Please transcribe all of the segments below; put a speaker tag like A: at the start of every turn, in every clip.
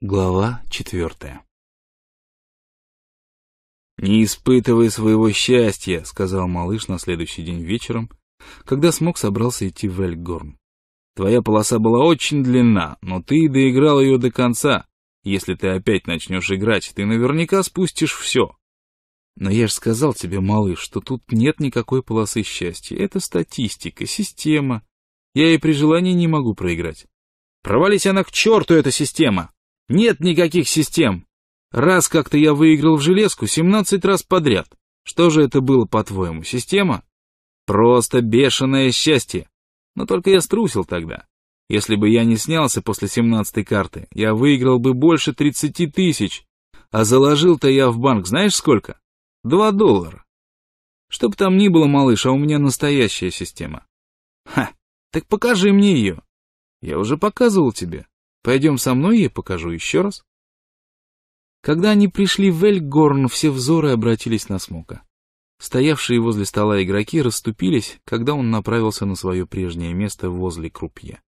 A: Глава четвертая «Не испытывай своего счастья», — сказал малыш на следующий день вечером, когда смог собрался идти в Эльгорн. «Твоя полоса была очень длинна, но ты доиграл ее до конца. Если ты опять начнешь играть, ты наверняка спустишь все». «Но я же сказал тебе, малыш, что тут нет никакой полосы счастья. Это статистика, система. Я и при желании не могу проиграть». «Провались она к черту, эта система!» Нет никаких систем. Раз как-то я выиграл в железку 17 раз подряд. Что же это было, по-твоему, система? Просто бешеное счастье. Но только я струсил тогда. Если бы я не снялся после 17 карты, я выиграл бы больше 30 тысяч. А заложил-то я в банк знаешь сколько? 2 доллара. Что бы там ни было, малыш, а у меня настоящая система. Ха, так покажи мне ее. Я уже показывал тебе. Пойдем со мной, я покажу еще раз. Когда они пришли в Эльгорн, все взоры обратились на Смока. Стоявшие возле стола игроки расступились, когда он направился на свое прежнее место возле крупье.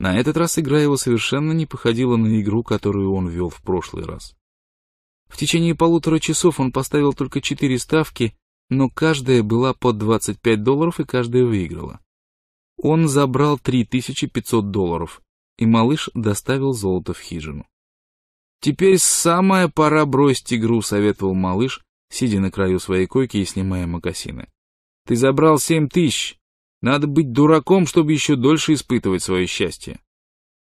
A: На этот раз игра его совершенно не походила на игру, которую он вел в прошлый раз. В течение полутора часов он поставил только четыре ставки, но каждая была по 25 долларов и каждая выиграла. Он забрал 3500 долларов, и малыш доставил золото в хижину. «Теперь самая пора бросить игру», — советовал малыш, сидя на краю своей койки и снимая мокасины. «Ты забрал семь тысяч. Надо быть дураком, чтобы еще дольше испытывать свое счастье».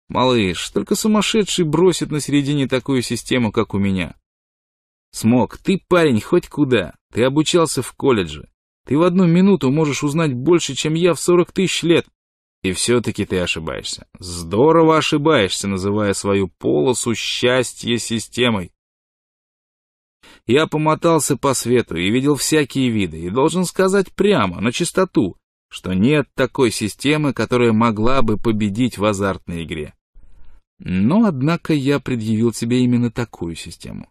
A: «Малыш, только сумасшедший бросит на середине такую систему, как у меня». «Смог, ты парень хоть куда. Ты обучался в колледже. Ты в одну минуту можешь узнать больше, чем я в сорок тысяч лет. И все-таки ты ошибаешься. Здорово ошибаешься, называя свою полосу счастья системой. Я помотался по свету и видел всякие виды, и должен сказать прямо, на чистоту, что нет такой системы, которая могла бы победить в азартной игре. Но, однако, я предъявил тебе именно такую систему.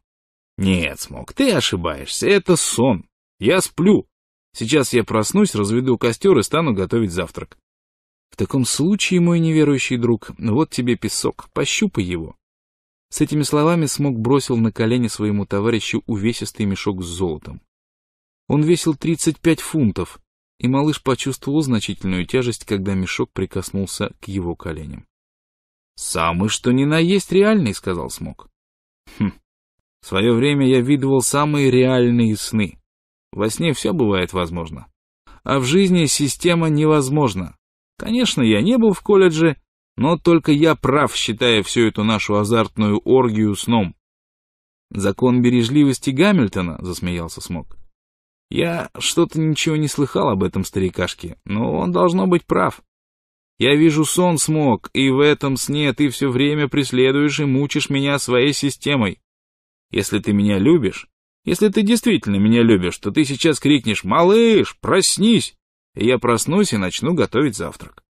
A: Нет, Смог, ты ошибаешься, это сон. Я сплю. Сейчас я проснусь, разведу костер и стану готовить завтрак. В таком случае, мой неверующий друг, вот тебе песок, пощупай его. С этими словами смог бросил на колени своему товарищу увесистый мешок с золотом. Он весил 35 фунтов, и малыш почувствовал значительную тяжесть, когда мешок прикоснулся к его коленям. «Самый что ни на есть реальный», — сказал Смок. «Хм, в свое время я видывал самые реальные сны. Во сне все бывает возможно. А в жизни система невозможна. Конечно, я не был в колледже, но только я прав, считая всю эту нашу азартную оргию сном. «Закон бережливости Гамильтона», — засмеялся Смок. «Я что-то ничего не слыхал об этом старикашке, но он должно быть прав. Я вижу сон, Смок, и в этом сне ты все время преследуешь и мучишь меня своей системой. Если ты меня любишь, если ты действительно меня любишь, то ты сейчас крикнешь «Малыш, проснись!» я проснусь и начну готовить завтрак.